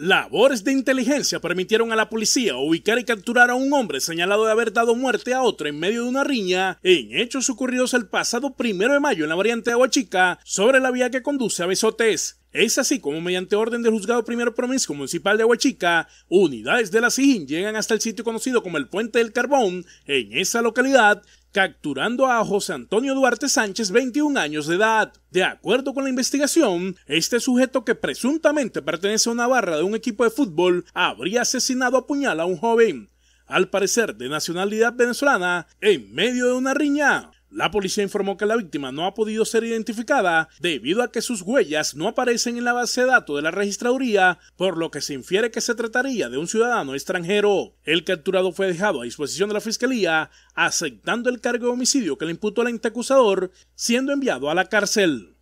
Labores de inteligencia permitieron a la policía ubicar y capturar a un hombre señalado de haber dado muerte a otro en medio de una riña en hechos ocurridos el pasado primero de mayo en la variante Aguachica sobre la vía que conduce a Besotes. Es así como mediante orden del juzgado primero provincial municipal de Huachica, unidades de la SIGIN llegan hasta el sitio conocido como el Puente del Carbón, en esa localidad, capturando a José Antonio Duarte Sánchez, 21 años de edad. De acuerdo con la investigación, este sujeto que presuntamente pertenece a una barra de un equipo de fútbol habría asesinado a puñal a un joven, al parecer de nacionalidad venezolana, en medio de una riña. La policía informó que la víctima no ha podido ser identificada debido a que sus huellas no aparecen en la base de datos de la registraduría, por lo que se infiere que se trataría de un ciudadano extranjero. El capturado fue dejado a disposición de la fiscalía, aceptando el cargo de homicidio que le imputó el ente acusador, siendo enviado a la cárcel.